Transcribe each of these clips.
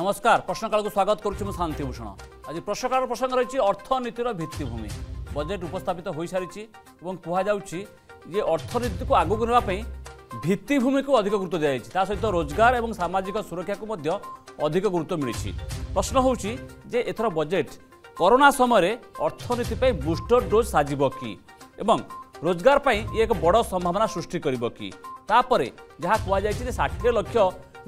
নমস্কার প্রশ্নকালকে স্বাগত করছি মু শান্তিভূষণ আজ প্রশ্নকাল প্রসঙ্গ রয়েছে অর্থনীতির ভিত্তিভূমি বজেট উপস্থাপিত হয়ে সারিছে এবং কুহযাচ্ছে যে অর্থনীতি আগুক নেওয়া ভিত্তিভূমিকে অধিক গুরুত্ব দিয়া তা সহ রোজগার এবং সামাজিক সুরক্ষাকে অধিক গুরুত্ব মিছে প্রশ্ন হচ্ছে যে এথর বজেট করোনা সময় অর্থনীতি বুস্টর ডোজ সাজব কি এবং রোজগার পাই ইয়ে এক বড় সম্ভাবনা সৃষ্টি করব কি তাপরে যা কুয়া যাই যে ষাঠিয়ে লক্ষ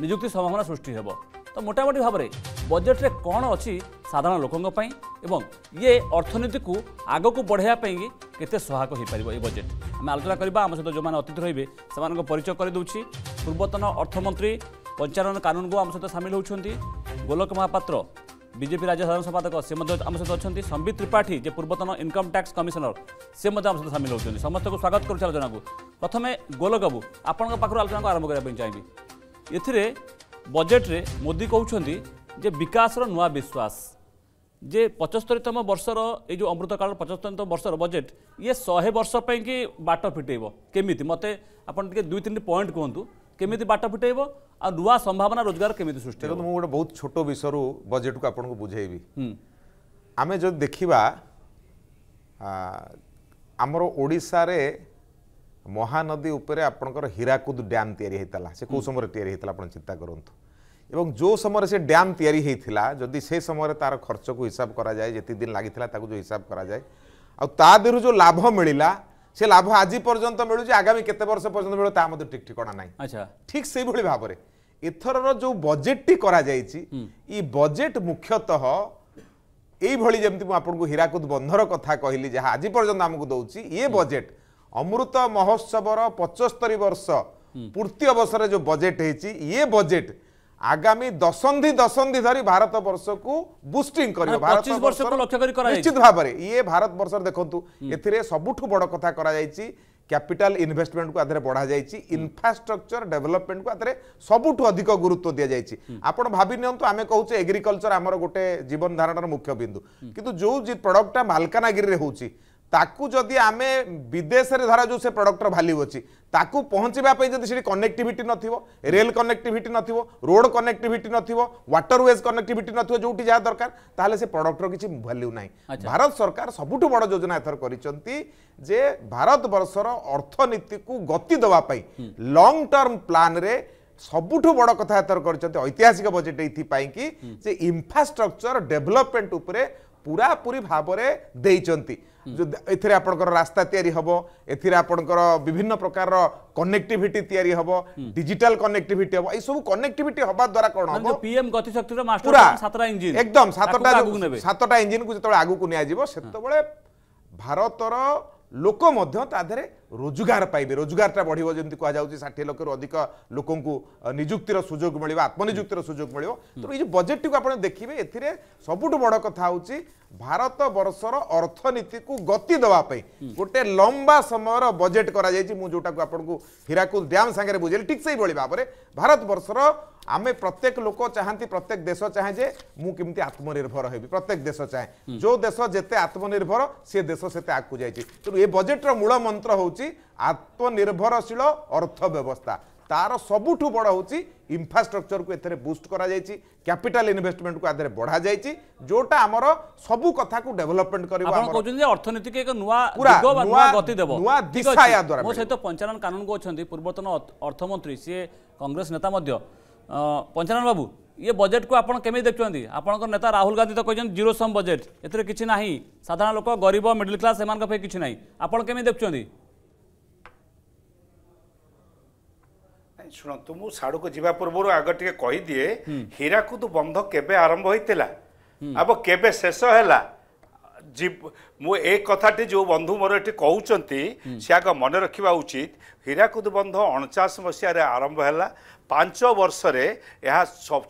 নিযুক্তি সম্ভাবনা সৃষ্টি হব তো মোটামুটি ভাবে বজেটে কণ অছি সাধারণ লোকঙ্ এবং ইয়ে অর্থনীতিকে আগকু বড়াইয়া পাই কেতে সহায়ক হয়ে পাব এই বজেট আমি আলোচনা করা আমার সহ যে অতিথি রহবে সে পরিচয় করে দেছি পূর্বতন অর্থমন্ত্রী পঞ্চানন কানুনগো আমার সহ সামিল হচ্ছেন গোলক মহাপাত্র বিজেপি রাজ্য সাধারণ সম্পাদক সে আমার সহ অনেক সম্বিত ত্রিপাঠী যে পূর্বতন ইনকম ট্যাক্স কমিশনর সে আমার সহ সামিল হচ্ছেন সমস্ত স্বাগত করছি আলোচনা প্রথমে গোলকবু আপনার পাখু আলোচনা আরম্ভ করা চাইবি এতে ବଜେଟ୍ରେ ମୋଦି କହୁଛନ୍ତି ଯେ ବିକାଶର ନୂଆ ବିଶ୍ୱାସ ଯେ ପଚସ୍ତରୀତମ ବର୍ଷର ଏ ଯେଉଁ ଅମୃତକାଳର ପଚସ୍ତରୀତମ ବର୍ଷର ବଜେଟ୍ ଇଏ ଶହେ ବର୍ଷ ପାଇଁକି ବାଟ ଫିଟେଇବ କେମିତି ମୋତେ ଆପଣ ଟିକିଏ ଦୁଇ ତିନିଟି ପଏଣ୍ଟ କୁହନ୍ତୁ କେମିତି ବାଟ ଫିଟେଇବ ଆଉ ନୂଆ ସମ୍ଭାବନା ରୋଜଗାର କେମିତି ସୃଷ୍ଟି ହେବ ମୁଁ ଗୋଟେ ବହୁତ ଛୋଟ ବିଷୟରୁ ବଜେଟ୍କୁ ଆପଣଙ୍କୁ ବୁଝେଇବି ଆମେ ଯଦି ଦେଖିବା ଆମର ଓଡ଼ିଶାରେ ମହାନଦୀ ଉପରେ ଆପଣଙ୍କର ହୀରାକୁଦ ଡ୍ୟାମ୍ ତିଆରି ହୋଇଥିଲା ସେ କେଉଁ ସମୟରେ ତିଆରି ହୋଇଥିଲା ଆପଣ ଚିନ୍ତା କରନ୍ତୁ ଏବଂ ଯେଉଁ ସମୟରେ ସେ ଡ୍ୟାମ୍ ତିଆରି ହୋଇଥିଲା ଯଦି ସେ ସମୟରେ ତା'ର ଖର୍ଚ୍ଚକୁ ହିସାବ କରାଯାଏ ଯେତିକି ଦିନ ଲାଗିଥିଲା ତାକୁ ଯେଉଁ ହିସାବ କରାଯାଏ ଆଉ ତା ଦେହରୁ ଯେଉଁ ଲାଭ ମିଳିଲା ସେ ଲାଭ ଆଜି ପର୍ଯ୍ୟନ୍ତ ମିଳୁଛି ଆଗାମୀ କେତେ ବର୍ଷ ପର୍ଯ୍ୟନ୍ତ ମିଳିବ ତା ମଧ୍ୟ ଠିକ୍ ଠିକଣା ନାହିଁ ଆଚ୍ଛା ଠିକ୍ ସେଇଭଳି ଭାବରେ ଏଥରର ଯେଉଁ ବଜେଟ୍ଟି କରାଯାଇଛି ଏଇ ବଜେଟ୍ ମୁଖ୍ୟତଃ ଏଇଭଳି ଯେମିତି ମୁଁ ଆପଣଙ୍କୁ ହୀରାକୁଦ ବନ୍ଧର କଥା କହିଲି ଯାହା ଆଜି ପର୍ଯ୍ୟନ୍ତ ଆମକୁ ଦେଉଛି ଇଏ ବଜେଟ୍ ଅମୃତ ମହୋତ୍ସବର ପଞ୍ଚସ୍ତରୀ ବର୍ଷ ପୂର୍ତ୍ତି ଅବସରରେ ଯେଉଁ ବଜେଟ୍ ହେଇଛି ଇଏ ବଜେଟ୍ ଆଗାମୀ ଦଶନ୍ଧି ଦଶନ୍ଧି ଧରି ଭାରତ ବର୍ଷକୁ ବୁଷ୍ଟିଂ କରିବ ନିଶ୍ଚିତ ଭାବରେ ଇଏ ଭାରତ ବର୍ଷରେ ଦେଖନ୍ତୁ ଏଥିରେ ସବୁଠୁ ବଡ଼ କଥା କରାଯାଇଛି କ୍ୟାପିଟାଲ ଇନଭେଷ୍ଟମେଣ୍ଟକୁ ଆଧିରେ ବଢ଼ାଯାଇଛି ଇନଫ୍ରାଷ୍ଟ୍ରକ୍ଚର ଡେଭଲପମେଣ୍ଟକୁ ଆଧାରରେ ସବୁଠୁ ଅଧିକ ଗୁରୁତ୍ୱ ଦିଆଯାଇଛି ଆପଣ ଭାବି ନିଅନ୍ତୁ ଆମେ କହୁଛେ ଏଗ୍ରିକଲଚର ଆମର ଗୋଟେ ଜୀବନଧାରଣର ମୁଖ୍ୟ ବିନ୍ଦୁ କିନ୍ତୁ ଯେଉଁ ପ୍ରଡକ୍ଟଟା ମାଲକାନଗିରିରେ ହେଉଛି ତାକୁ ଯଦି ଆମେ ବିଦେଶରେ ଧରାଯାଉ ସେ ପ୍ରଡ଼କ୍ଟର ଭାଲ୍ୟୁ ଅଛି ତାକୁ ପହଞ୍ଚିବା ପାଇଁ ଯଦି ସେଠି କନେକ୍ଟିଭିଟି ନଥିବ ରେଲ୍ କନେକ୍ଟିଭିଟି ନଥିବ ରୋଡ଼ କନେକ୍ଟିଭିଟି ନଥିବ ୱାଟରୱେଜ୍ କନେକ୍ଟିଭିଟି ନଥିବ ଯେଉଁଠି ଯାହା ଦରକାର ତାହେଲେ ସେ ପ୍ରଡ଼କ୍ଟର କିଛି ଭାଲ୍ୟୁ ନାହିଁ ଭାରତ ସରକାର ସବୁଠୁ ବଡ଼ ଯୋଜନା ଏଥର କରିଛନ୍ତି ଯେ ଭାରତବର୍ଷର ଅର୍ଥନୀତିକୁ ଗତି ଦେବା ପାଇଁ ଲଙ୍ଗ ଟର୍ମ ପ୍ଲାନ୍ରେ ସବୁଠୁ ବଡ଼ କଥା ଏଥର କରିଛନ୍ତି ଐତିହାସିକ ବଜେଟ୍ ଏଇଥିପାଇଁ କି ଯେ ଇନଫ୍ରାଷ୍ଟ୍ରକ୍ଚର ଡେଭଲପମେଣ୍ଟ ଉପରେ ପୁରାପୁରି ଭାବରେ ଦେଇଛନ୍ତି ଏଥିରେ ଆପଣଙ୍କର ରାସ୍ତା ତିଆରି ହେବ ଏଥିରେ ଆପଣଙ୍କର ବିଭିନ୍ନ ପ୍ରକାରର କନେକ୍ଟିଭିଟି ତିଆରି ହେବ ଡିଜିଟାଲ କନେକ୍ଟିଭିଟି ହେବ ଏସବୁ କନେକ୍ଟିଭିଟି ହେବା ଦ୍ୱାରା କ'ଣ ହେବ ପିଏମ୍ ଗତିଶକ୍ତିର ପୁରା ଏକଦମ ସାତଟା ସାତଟା ଇଞ୍ଜିନକୁ ଯେତେବେଳେ ଆଗକୁ ନିଆଯିବ ସେତେବେଳେ ଭାରତର ଲୋକ ମଧ୍ୟ ତା ଦେହରେ ରୋଜଗାର ପାଇବେ ରୋଜଗାରଟା ବଢ଼ିବ ଯେମିତି କୁହାଯାଉଛି ଷାଠିଏ ଲକ୍ଷରୁ ଅଧିକ ଲୋକଙ୍କୁ ନିଯୁକ୍ତିର ସୁଯୋଗ ମିଳିବ ଆତ୍ମନିଯୁକ୍ତିର ସୁଯୋଗ ମିଳିବ ତେଣୁ ଏଇ ଯେଉଁ ବଜେଟ୍ଟିକୁ ଆପଣ ଦେଖିବେ ଏଥିରେ ସବୁଠୁ ବଡ଼ କଥା ହେଉଛି ଭାରତ ବର୍ଷର ଅର୍ଥନୀତିକୁ ଗତି ଦେବା ପାଇଁ ଗୋଟେ ଲମ୍ବା ସମୟର ବଜେଟ୍ କରାଯାଇଛି ମୁଁ ଯେଉଁଟାକୁ ଆପଣଙ୍କୁ ହୀରାକୁଦ ଡ୍ୟାମ୍ ସାଙ୍ଗରେ ବୁଝେଇଲି ଠିକ୍ ସେହିଭଳି ଭାବରେ ଭାରତ ଆମେ ପ୍ରତ୍ୟେକ ଲୋକ ଚାହାନ୍ତି ପ୍ରତ୍ୟେକ ଦେଶ ଚାହେଁ ଯେ ମୁଁ କେମିତି ଆତ୍ମନିର୍ଭର ହେବି ପ୍ରତ୍ୟେକ ଦେଶ ଚାହେଁ ଯେଉଁ ଦେଶ ଯେତେ ଆତ୍ମନିର୍ଭର ସେ ଦେଶ ସେତେ ଆଗକୁ ଯାଇଛି ତେଣୁ ଏ ବଜେଟ୍ର ମୂଳ ମନ୍ତ୍ର ହେଉଛି ଆତ୍ମନିର୍ଭରଶୀଳ ଅର୍ଥ ବ୍ୟବସ୍ଥା ତାର ସବୁଠୁ ବଡ଼ ହେଉଛି ଇନଫ୍ରାଷ୍ଟ୍ରକ୍ଚରକୁ ଏଥିରେ ବୁଷ୍ଟ କରାଯାଇଛି କ୍ୟାପିଟାଲ ଇନଭେଷ୍ଟମେଣ୍ଟକୁ ଆଧିରେ ବଢ଼ାଯାଇଛି ଯେଉଁଟା ଆମର ସବୁ କଥାକୁ ଡେଭଲପମେଣ୍ଟ କରିବ ଆପଣ କହୁଛନ୍ତି ଯେ ଅର୍ଥନୀତିକୁ ଏକ ନୂଆ ନୂଆ ଗତି ଦେବ ନୂଆ ଦିଶା ଏହା ଦ୍ୱାରା ମୋ ସହିତ ପଞ୍ଚାନନ କାନୁନଗୋ ଅଛନ୍ତି ପୂର୍ବତନ ଅର୍ଥମନ୍ତ୍ରୀ ସିଏ କଂଗ୍ରେସ ନେତା ମଧ୍ୟ ପଞ୍ଚାନନ ବାବୁ ଇଏ ବଜେଟ୍କୁ ଆପଣ କେମିତି ଦେଖୁଛନ୍ତି ଆପଣଙ୍କର ନେତା ରାହୁଲ ଗାନ୍ଧୀ ତ କହିଛନ୍ତି ଜିରୋ ସମ୍ ବଜେଟ୍ ଏଥିରେ କିଛି ନାହିଁ ସାଧାରଣ ଲୋକ ଗରିବ ମିଡ଼ିଲ କ୍ଲାସ୍ ଏମାନଙ୍କ ପାଇଁ କିଛି ନାହିଁ ଆପଣ କେମିତି ଦେଖୁଛନ୍ତି ନାଇଁ ଶୁଣନ୍ତୁ ମୁଁ ସାଡ଼ୁକୁ ଯିବା ପୂର୍ବରୁ ଆଗ ଟିକେ କହିଦିଏ ହୀରାକୁଦ ବନ୍ଧ କେବେ ଆରମ୍ଭ ହୋଇଥିଲା ଆଉ କେବେ ଶେଷ ହେଲା ମୁଁ ଏ କଥାଟି ଯେଉଁ ବନ୍ଧୁ ମୋର ଏଠି କହୁଛନ୍ତି ସେ ଆଗ ମନେ ରଖିବା ଉଚିତ ହୀରାକୁଦ ବନ୍ଧ ଅଣଚାଶ ମସିହାରେ ଆରମ୍ଭ ହେଲା ପାଞ୍ଚ ବର୍ଷରେ ଏହା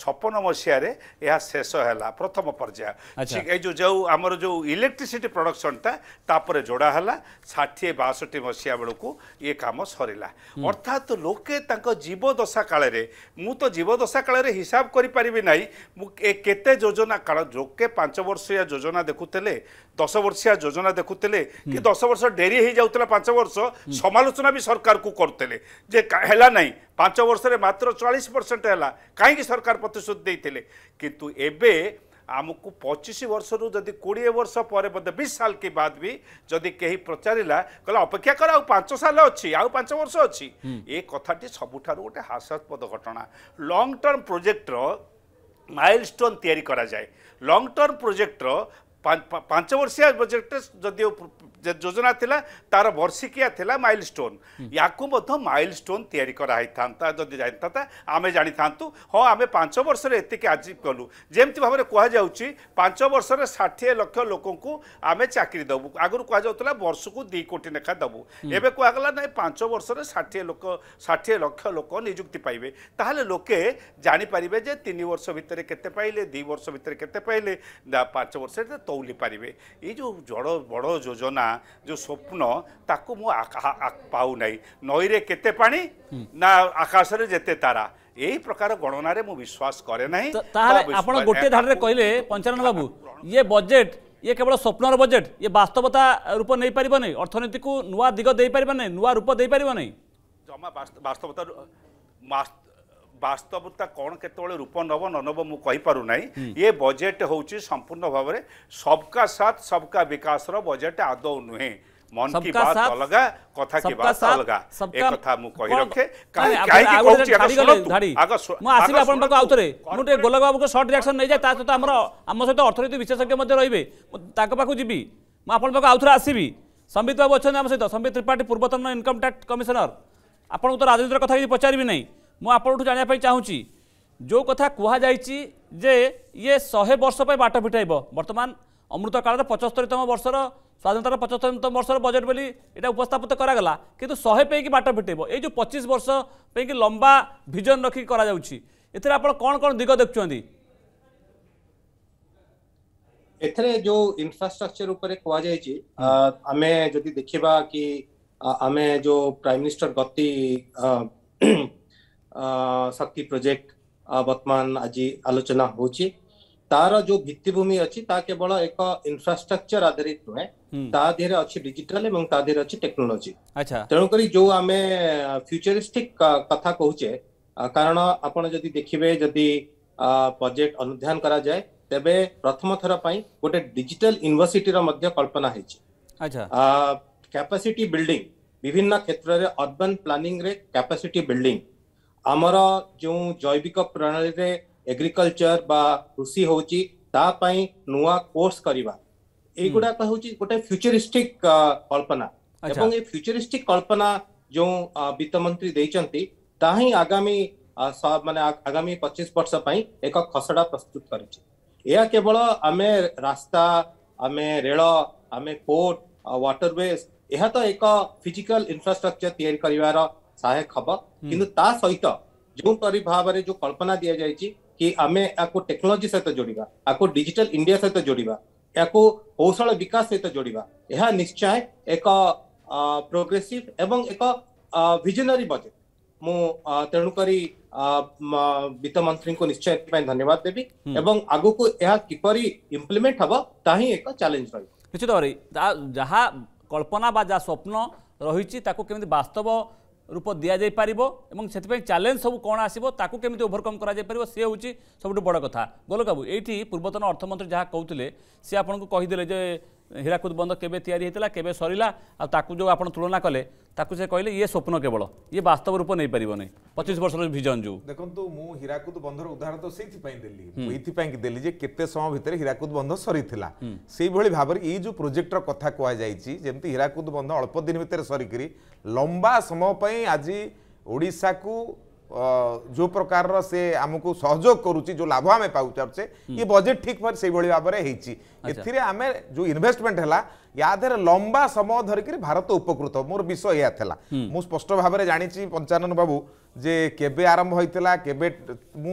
ଛପନ ମସିହାରେ ଏହା ଶେଷ ହେଲା ପ୍ରଥମ ପର୍ଯ୍ୟାୟ ଠିକ୍ ଏଇ ଯେଉଁ ଯେଉଁ ଆମର ଯେଉଁ ଇଲେକ୍ଟ୍ରିସିଟି ପ୍ରଡକ୍ସନଟା ତାପରେ ଯୋଡ଼ା ହେଲା ଷାଠିଏ ବାଷଠି ମସିହା ବେଳକୁ ଇଏ କାମ ସରିଲା ଅର୍ଥାତ୍ ଲୋକେ ତାଙ୍କ ଜୀବଦଶା କାଳରେ ମୁଁ ତ ଜୀବଦଶା କାଳରେ ହିସାବ କରିପାରିବି ନାହିଁ ମୁଁ କେତେ ଯୋଜନା କାଳ ଲୋକେ ପାଞ୍ଚ ବର୍ଷିଆ ଯୋଜନା ଦେଖୁଥିଲେ ଦଶ ବର୍ଷିଆ ଯୋଜନା ଦେଖୁଥିଲେ କି ଦଶ ବର୍ଷ ଡେରି ହେଇଯାଉଥିଲା ପାଞ୍ଚ ବର୍ଷ ସମାଲୋଚନା ବି ସରକାର सरकारको କରୁଥିଲେ ଯେ ହେଲା ନାହିଁ ପାଞ୍ଚ ବର୍ଷରେ ମାତ୍ର ଚାଳିଶ ପରସେଣ୍ଟ ହେଲା କାହିଁକି ସରକାର ପ୍ରତିଶ୍ରୁତି ଦେଇଥିଲେ କିନ୍ତୁ ଏବେ ଆମକୁ ପଚିଶ ବର୍ଷରୁ ଯଦି କୋଡ଼ିଏ ବର୍ଷ ପରେ ବୋଧେ ବିଶ ସାଲ କି ବାଦ ବି ଯଦି କେହି ପଚାରିଲା କହିଲା ଅପେକ୍ଷା କର ଆଉ ପାଞ୍ଚ ସାଲ ଅଛି ଆଉ ପାଞ୍ଚ ବର୍ଷ ଅଛି ଏ କଥାଟି ସବୁଠାରୁ ଗୋଟେ ହାସ୍ୟାସ୍ପଦ ଘଟଣା ଲଙ୍ଗ୍ ଟର୍ମ ପ୍ରୋଜେକ୍ଟର ମାଇଲ୍ ଷ୍ଟୋନ୍ ତିଆରି କରାଯାଏ ଲଙ୍ଗ୍ ଟର୍ମ ପ୍ରୋଜେକ୍ଟର ପାଞ୍ଚ ବର୍ଷିଆ ପ୍ରୋଜେକ୍ଟ ଯଦିଓ ଯୋଜନା ଥିଲା ତାର ବର୍ଷିକିଆ ଥିଲା ମାଇଲ ଷ୍ଟୋନ୍ ୟାକୁ ମଧ୍ୟ ମାଇଲ ଷ୍ଟୋନ୍ ତିଆରି କରାହେଇଥାନ୍ତା ଯଦି ଯାଇଥାନ୍ତା ଆମେ ଜାଣିଥାନ୍ତୁ ହଁ ଆମେ ପାଞ୍ଚ ବର୍ଷରେ ଏତିକି ଆଜି କଲୁ ଯେମିତି ଭାବରେ କୁହାଯାଉଛି ପାଞ୍ଚ ବର୍ଷରେ ଷାଠିଏ ଲକ୍ଷ ଲୋକଙ୍କୁ ଆମେ ଚାକିରି ଦେବୁ ଆଗରୁ କୁହାଯାଉଥିଲା ବର୍ଷକୁ ଦୁଇ କୋଟି ଲେଖା ଦେବୁ ଏବେ କୁହାଗଲା ନାହିଁ ପାଞ୍ଚ ବର୍ଷରେ ଷାଠିଏ ଲୋକ ଷାଠିଏ ଲକ୍ଷ ଲୋକ ନିଯୁକ୍ତି ପାଇବେ ତାହେଲେ ଲୋକେ ଜାଣିପାରିବେ ଯେ ତିନି ବର୍ଷ ଭିତରେ କେତେ ପାଇଲେ ଦୁଇ ବର୍ଷ ଭିତରେ କେତେ ପାଇଲେ ପାଞ୍ଚ ବର୍ଷରେ ତଉଲି ପାରିବେ ଏଇ ଯେଉଁ ଜଡ଼ ବଡ଼ ଯୋଜନା ଯେଉଁ ସ୍ୱପ୍ନ ତାକୁ ମୁଁ ପାଉନାହିଁ ନଈରେ କେତେ ପାଣି ନା ଆକାଶରେ ଯେତେ ତାରା এই প্রকার গণনার মু বিশ্বাস করে না তাহলে আপনার গোটিয়ে ধারে কহিলে পঞ্চানন বাবু ইয়ে বজেট ইয়ে কেবল স্বপ্নর বজেট ইয়ে বাস্তবতা রূপ নেই পারিব নাই অর্থনীতিকু নূয়া দিগ দেই পারিব নাই নূয়া রূপ দেই পারিব নাই জমা বাস্তবতা বাস্তবতা কোণ কেতবে রূপ নব নব মু কইপারু নাই এ বজেট হচ্ছে সম্পূর্ণ ভাবে সবকা সাথ সবকা বিকাশর বজেট আদৌ নুহে মন কি বাত অলগা কথা কি বাত অলগা এ কথা মু কই রখে কাই কাই কি কউছি আগ শুনন্তু আগ মু আসিবি আপন পাকো আউতরে মু তে গোলক বাবু কো শর্ট রিয়াকশন নাই যায় তা তো আমর আম সহিত অর্থনীতি বিশেষজ্ঞ মধ্যে রইবে তাক পাকো যিবি মু আপন পাকো আউতরে আসিবি সম্বিত বাবু অছেন আম সহিত সম্বিত ত্রিপাঠী পূর্বতন ইনকম ট্যাক্স কমিশনার আপনার তো রাজনীতির কথা কিছু পচারিবি নাই ମୁଁ ଆପଣଙ୍କଠୁ ଜାଣିବା ପାଇଁ ଚାହୁଁଛି ଯେଉଁ କଥା କୁହାଯାଇଛି ଯେ ଇଏ ଶହେ ବର୍ଷ ପାଇଁ ବାଟ ଫିଟାଇବ ବର୍ତ୍ତମାନ ଅମୃତକାଳର ପଚସ୍ତରୀତମ ବର୍ଷର ସ୍ୱାଧୀନତାର ପଞ୍ଚସ୍ତରୀତମ ବର୍ଷର ବଜେଟ୍ ବୋଲି ଏଇଟା ଉପସ୍ଥାପିତ କରାଗଲା କିନ୍ତୁ ଶହେ ପାଇଁକି ବାଟ ଫିଟାଇବ ଏଇ ଯେଉଁ ପଚିଶ ବର୍ଷ ପାଇଁକି ଲମ୍ବା ଭିଜନ ରଖିକି କରାଯାଉଛି ଏଥିରେ ଆପଣ କ'ଣ କ'ଣ ଦିଗ ଦେଖୁଛନ୍ତି ଏଥିରେ ଯୋଉ ଇନଫ୍ରାଷ୍ଟ୍ରକ୍ଚର ଉପରେ କୁହାଯାଇଛି ଆମେ ଯଦି ଦେଖିବା କି ଆମେ ଯୋଉ ପ୍ରାଇମ ମିନିଷ୍ଟର ଗତି शक्ति प्रोजेक्ट बर्तमान आज आलोचना हो तार जो भित्तिमि अच्छी केवल एक इनफ्रास्ट्रक्चर आधारित नुहे अच्छी डिजिटल एवं तादेहर अच्छी टेक्नोलॉजी अच्छा तेणुक जो आम फ्यूचरिस्टिक कथा कहचे कारण आपण जदि बजेट अनुध्यान करा प्रथम थर पई गोटे डिजिटल यूनिवर्सिटी कल्पना हे बिल्डिंग विभिन्न क्षेत्र रे अर्बन प्लानिंग रे बिल्डिंग आमर जो जैविक प्रणाली रे एग्रीकल्चर बा कृषि होची ता पई कोर्स करिबा ए गुडा गोटे फ्यूचरिस्टिक कल्पना एवं ए फ्यूचरिस्टिक कल्पना जो वित्त मंत्री देइचंती आगामी सब आगामी 25 वर्ष पाई एक खसड़ा प्रस्तुत करची एया केवल आमे रास्ता आमे रेल आमे पोर्ट वाटरवेज यह तो एक फिजिकल इंफ्रास्ट्रक्चर तैयारी करिवार ସହାୟକ ହବ କିନ୍ତୁ ତା ସହିତ ଯେଉଁପରି ଭାବରେ ଯୋଉ କଳ୍ପନା ଦିଆଯାଇଛି କି ଆମେ ୟାକୁ ଟେକ୍ନୋଲୋଜି ସହିତ ଯୋଡିବା ୟାକୁ ଡିଜିଟାଲ ଇଣ୍ଡିଆ ସହିତ ଯୋଡିବା ୟାକୁ କୌଶଳ ବିକାଶ ସହିତ ଯୋଡିବା ଏହା ନିଶ୍ଚୟ ଏକ ପ୍ରୋଗ୍ରେସିଭ ଏବଂ ଏକ ଭିଜନାରୀ ବଜେଟ୍ ମୁଁ ତେଣୁକରି ବିତ୍ତ ମନ୍ତ୍ରୀଙ୍କୁ ନିଶ୍ଚୟ ଏଥିପାଇଁ ଧନ୍ୟବାଦ ଦେବି ଏବଂ ଆଗକୁ ଏହା କିପରି ଇମ୍ପ୍ଲିମେଣ୍ଟ ହେବ ତାହା ହିଁ ଏକ ଚ୍ୟାଲେଞ୍ଜ ରହିବ ନିଶ୍ଚିତ ଭାବରେ ଯାହା କଳ୍ପନା ବା ଯାହା ସ୍ୱପ୍ନ ରହିଛି ତାକୁ କେମିତି ବାସ୍ତବ ରୂପ ଦିଆଯାଇପାରିବ ଏବଂ ସେଥିପାଇଁ ଚ୍ୟାଲେଞ୍ଜ ସବୁ କ'ଣ ଆସିବ ତାକୁ କେମିତି ଓଭରକମ୍ କରାଯାଇପାରିବ ସେ ହେଉଛି ସବୁଠୁ ବଡ଼ କଥା ଗୋଲକାବୁ ଏଇଠି ପୂର୍ବତନ ଅର୍ଥମନ୍ତ୍ରୀ ଯାହା କହୁଥିଲେ ସେ ଆପଣଙ୍କୁ କହିଦେଲେ ଯେ ହୀରାକୁଦ ବନ୍ଧ କେବେ ତିଆରି ହୋଇଥିଲା କେବେ ସରିଲା ଆଉ ତାକୁ ଯେଉଁ ଆପଣ ତୁଳନା କଲେ ତାକୁ ସେ କହିଲେ ଇଏ ସ୍ୱପ୍ନ କେବଳ ଇଏ ବାସ୍ତବ ରୂପ ନେଇପାରିବ ନାହିଁ ପଚିଶ ବର୍ଷର ଭିଜନ ଯେଉଁ ଦେଖନ୍ତୁ ମୁଁ ହୀରାକୁଦ ବନ୍ଧର ଉଦାହରଣ ତ ସେଇଥିପାଇଁ ଦେଲି ଏଇଥିପାଇଁ ଦେଲି ଯେ କେତେ ସମୟ ଭିତରେ ହୀରାକୁଦ ବନ୍ଧ ସରିଥିଲା ସେଇଭଳି ଭାବରେ ଏଇ ଯେଉଁ ପ୍ରୋଜେକ୍ଟର କଥା କୁହାଯାଇଛି ଯେମିତି ହୀରାକୁଦ ବନ୍ଧ ଅଳ୍ପ ଦିନ ଭିତରେ ସରିକିରି ଲମ୍ବା ସମୟ ପାଇଁ ଆଜି ଓଡ଼ିଶାକୁ जो प्रकार रो से आमको सहयोग करुच्ची जो लाभ आम पाचे ये बजेट ठीक पर से भाव में होती आम जो इनभेस्टमेंट है या देहर लंबा समय धरिक भारत उपकृत मोर विषय या था मुझे स्पष्ट भाव में जानी पंचानन बाबू যে কেবে আরম্ভ হয়েছিল কেবে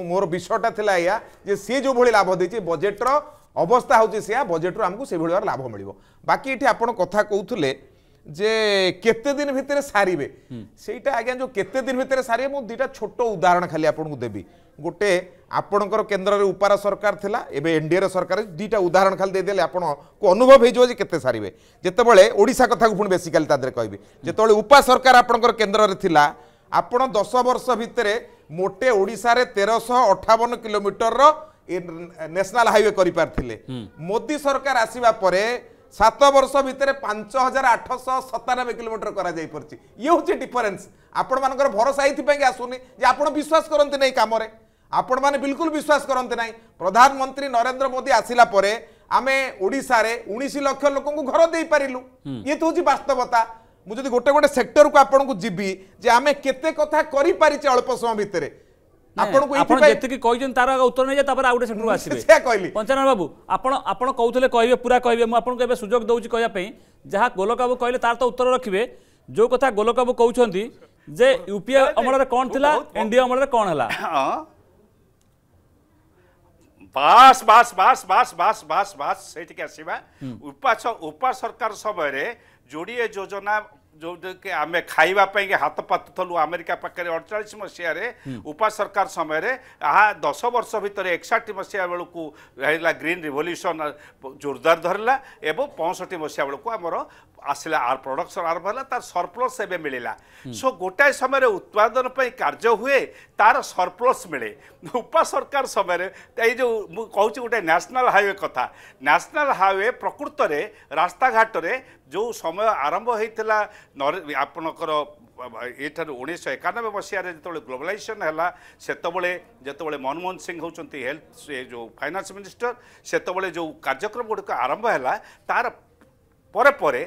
মোর বিষয়টা লা ইয়া যে সি যেভাবে লাভ দিয়েছে বজেটর অবস্থা হচ্ছে সেয়া বজেটর আমি সেইভাবে লাভ মিলব বাকি এটি আপনার কথা কৌলে যে কেতে দিন ভিতরে সারিবে সেইটা আজ্ঞা যে কেতে দিন ভিতরে সারিবে মু দুইটা ছোট উদাহরণ খালি আপনার দেবি গোটে আপনার কেন্দ্রের উপার সরকার লা এবে এনডিএর সরকার দুইটা উদাহরণ খালি দিয়ে আপনার অনুভব হয়ে যাব যে কেতে সারিবে যেতবে ওড়শা কথা পুঁ বেসিকালি তাদের কবি যেতবে উপা সরকার আপনার কেন্দ্রের লা আপনার দশ বর্ষ ভিতরে মোটে ওড়শার তেরশ অঠাবন কিলোমিটর ন্যাশনাল হাইওয়ে করে পারি মোদি সরকার আসবা পরে সাত বর্ষ ভিতরে পাঁচ হাজার আঠশ সতানবে কিলোমিটর করা যাই পারছি ইয়ে হচ্ছে ডিফরেন্স আপন মানুষ ভরসা এইপাই আসুনি যে আপনার বিশ্বাস করতে না এই কামরে আপন মানে বিলকুল বিশ্বাস করতে না প্রধানমন্ত্রী নরেন্দ্র মোদী আসিলা পরে আমি ওড়শার উনিশ লক্ষ লোক ঘর দিয়ে পারু ইয়ে তো হচ্ছে বাস্তবতা মু যদি গোটে গোটে সেক্টর কু আপনার যাবি যে আমি কেতে কথা করে পারিছে অল্প সময় ভিতরে ଆପଣଙ୍କୁ ଆପଣ ଯେତିକି କହିଛନ୍ତି ତାର ଉତ୍ତର ନେଇଯାଏ ତାପରେ ଆଉ ଗୋଟେ ସେଠୁ ଆସିବେ କହିଲି ପଞ୍ଚାନନ ବାବୁ ଆପଣ ଆପଣ କହୁଥିଲେ କହିବେ ପୁରା କହିବେ ମୁଁ ଆପଣଙ୍କୁ ଏବେ ସୁଯୋଗ ଦେଉଛି କହିବା ପାଇଁ ଯାହା ଗୋଲକାବୁ କହିଲେ ତାର ତ ଉତ୍ତର ରଖିବେ ଯେଉଁ କଥା ଗୋଲକାବୁ କହୁଛନ୍ତି ଯେ ୟୁପିଏ ଅମଳରେ କ'ଣ ଥିଲା ଏନ୍ଡିଏ ଅମଳରେ କ'ଣ ହେଲା ବାସ୍ ବାସ୍ ବାସ୍ ବାସ୍ ବାସ୍ ବାସ୍ ବାସ୍ ସେଇଠିକି ଆସିବା ଉପା ଉପା ସରକାର ସମୟରେ ଯୋଡ଼ିଏ ଯୋଜନା ଯେଉଁଟାକି ଆମେ ଖାଇବା ପାଇଁ ହାତ ପାତୁଥିଲୁ ଆମେରିକା ପାଖରେ ଅଡ଼ଚାଳିଶ ମସିହାରେ ଉପା ସରକାର ସମୟରେ ଏହା ଦଶ ବର୍ଷ ଭିତରେ ଏକଷଠି ମସିହା ବେଳକୁ ହେଲା ଗ୍ରୀନ୍ ରିଭଲ୍ୟୁସନ୍ ଜୋରଦାର ଧରିଲା ଏବଂ ପଞ୍ଚଷଠି ମସିହା ବେଳକୁ ଆମର ଆସିଲା ପ୍ରଡକ୍ସନ ଆରମ୍ଭ ହେଲା ତାର ସରପ୍ଲସ୍ ଏବେ ମିଳିଲା ସୋ ଗୋଟାଏ ସମୟରେ ଉତ୍ପାଦନ ପାଇଁ କାର୍ଯ୍ୟ ହୁଏ ତାର ସରପ୍ଲସ୍ ମିଳେ ଉପା ସରକାର ସମୟରେ ଏଇ ଯେଉଁ ମୁଁ କହୁଛି ଗୋଟେ ନ୍ୟାସନାଲ୍ ହାଇୱେ କଥା ନ୍ୟାସନାଲ୍ ହାଇୱେ ପ୍ରକୃତରେ ରାସ୍ତାଘାଟରେ ଯେଉଁ ସମୟ ଆରମ୍ଭ ହୋଇଥିଲା ଆପଣଙ୍କର ଏଠାରୁ ଉଣେଇଶହ ଏକାନବେ ମସିହାରେ ଯେତେବେଳେ ଗ୍ଲୋବାଲାଇଜେସନ୍ ହେଲା ସେତେବେଳେ ଯେତେବେଳେ ମନମୋହନ ସିଂ ହେଉଛନ୍ତି ହେଲ୍ଥ ଏ ଯେଉଁ ଫାଇନାନ୍ସ ମିନିଷ୍ଟର ସେତେବେଳେ ଯେଉଁ କାର୍ଯ୍ୟକ୍ରମ ଗୁଡ଼ିକ ଆରମ୍ଭ ହେଲା ତାର ପରେ ପରେ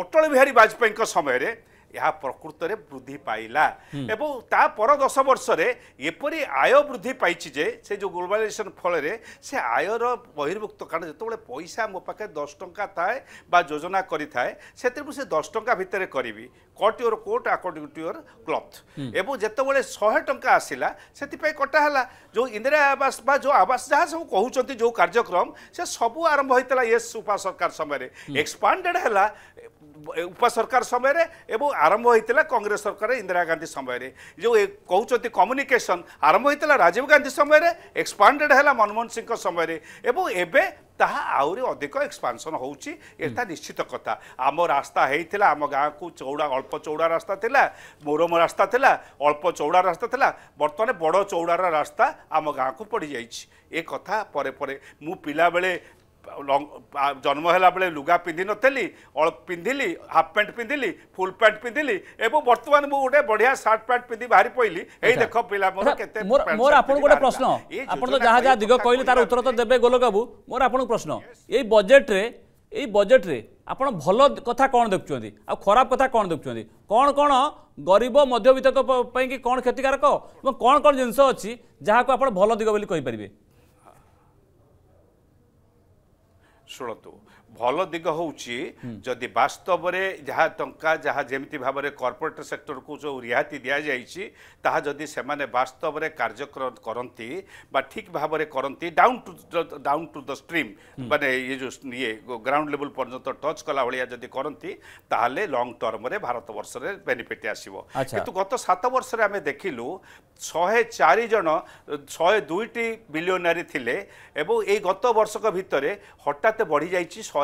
অটল বিহারী বাজপেয়ীঙ্ সময়ের ଏହା ପ୍ରକୃତରେ ବୃଦ୍ଧି ପାଇଲା ଏବଂ ତା ପର ଦଶ ବର୍ଷରେ ଏପରି ଆୟ ବୃଦ୍ଧି ପାଇଛି ଯେ ସେ ଯେଉଁ ଗ୍ଲୋବାଲାଇଜେସନ୍ ଫଳରେ ସେ ଆୟର ବହିର୍ଭୁକ୍ତ କାରଣ ଯେତେବେଳେ ପଇସା ମୋ ପାଖରେ ଦଶ ଟଙ୍କା ଥାଏ ବା ଯୋଜନା କରିଥାଏ ସେଥିରେ ମୁଁ ସେ ଦଶ ଟଙ୍କା ଭିତରେ କରିବି cut your coat according to your cloth ଏବଂ ଯେତେବେଳେ ଶହେ ଟଙ୍କା ଆସିଲା ସେଥିପାଇଁ କଟା ହେଲା ଯେଉଁ ଇନ୍ଦିରା ଆବାସ ବା ଯେଉଁ ଆବାସ ଯାହା ସବୁ କହୁଛନ୍ତି ଯେଉଁ କାର୍ଯ୍ୟକ୍ରମ ସେ ସବୁ ଆରମ୍ଭ ହୋଇଥିଲା ୟେସ୍ ଉପା ସରକାର ସମୟରେ ଏକ୍ସପାଣ୍ଡେଡ୍ ହେଲା ଉପସରକାର ସମୟରେ ଏବଂ ଆରମ୍ଭ ହୋଇଥିଲା କଂଗ୍ରେସ ସରକାର ଇନ୍ଦିରା ଗାନ୍ଧୀ ସମୟରେ ଯେଉଁ କହୁଛନ୍ତି କମ୍ୟୁନିକେସନ୍ ଆରମ୍ଭ ହୋଇଥିଲା ରାଜୀବ ଗାନ୍ଧୀ ସମୟରେ ଏକ୍ସପାଣ୍ଡେଡ଼୍ ହେଲା ମନମୋହନ ସିଂଙ୍କ ସମୟରେ ଏବଂ ଏବେ ତାହା ଆହୁରି ଅଧିକ ଏକ୍ସପାନ୍ସନ୍ ହେଉଛି ଏଟା ନିଶ୍ଚିତ କଥା ଆମ ରାସ୍ତା ହେଇଥିଲା ଆମ ଗାଁକୁ ଚଉଡ଼ା ଅଳ୍ପ ଚଉଡ଼ା ରାସ୍ତା ଥିଲା ମୋରମ ରାସ୍ତା ଥିଲା ଅଳ୍ପ ଚଉଡ଼ା ରାସ୍ତା ଥିଲା ବର୍ତ୍ତମାନ ବଡ଼ ଚଉଡ଼ାର ରାସ୍ତା ଆମ ଗାଁକୁ ପଡ଼ିଯାଇଛି ଏ କଥା ପରେ ପରେ ମୁଁ ପିଲାବେଳେ জন্ম হেলা বেড়ে লুগা পিঁধি নথিলি পিঁধিলি হাফ প্যাট পিঁধিলি ফুল প্যাট পিঁধিলি এবং বর্তমান মু গোটে বড়িয়া সার্ট প্যাট পিঁধি বাহারি পইলি এই দেখ পিলা মোর কেতে মোর আপন গোটে প্রশ্ন আপন তো যাহা যাহা দিগ কইলে তার উত্তর তো দেবে গোলকাবু মোর আপন প্রশ্ন এই বজেট রে এই বজেট রে আপন ভাল কথা কোন দেখুছেন আর খারাপ কথা কোন দেখুছেন কোন কোন গরিব মধ্যবিত্ত পাই কি কোন ক্ষতিকারক এবং কোন কোন জিনিস অছি যাহাকু আপন ভাল দিগ বলি কই 说了多。ଭଲ ଦିଗ ହେଉଛି ଯଦି ବାସ୍ତବରେ ଯାହା ଟଙ୍କା ଯାହା ଯେମିତି ଭାବରେ କର୍ପୋରେଟ୍ ସେକ୍ଟରକୁ ଯେଉଁ ରିହାତି ଦିଆଯାଇଛି ତାହା ଯଦି ସେମାନେ ବାସ୍ତବରେ କାର୍ଯ୍ୟକ୍ରମ କରନ୍ତି ବା ଠିକ୍ ଭାବରେ କରନ୍ତି down to down to the stream ମାନେ ଇଏ ଯେଉଁ ଇଏ ଗ୍ରାଉଣ୍ଡ ଲେଭଲ୍ ପର୍ଯ୍ୟନ୍ତ ଟଚ୍ କଲା ଭଳିଆ ଯଦି କରନ୍ତି ତାହେଲେ ଲଙ୍ଗ୍ ଟର୍ମରେ ଭାରତବର୍ଷରେ ବେନିଫିଟ୍ ଆସିବ କିନ୍ତୁ ଗତ ସାତ ବର୍ଷରେ ଆମେ ଦେଖିଲୁ ଶହେ ଚାରି ଜଣ ଶହେ ଦୁଇଟି ବିଲିଓନାରୀ ଥିଲେ ଏବଂ ଏଇ ଗତ ବର୍ଷକ ଭିତରେ ହଠାତ୍ ବଢ଼ିଯାଇଛି ଶହେ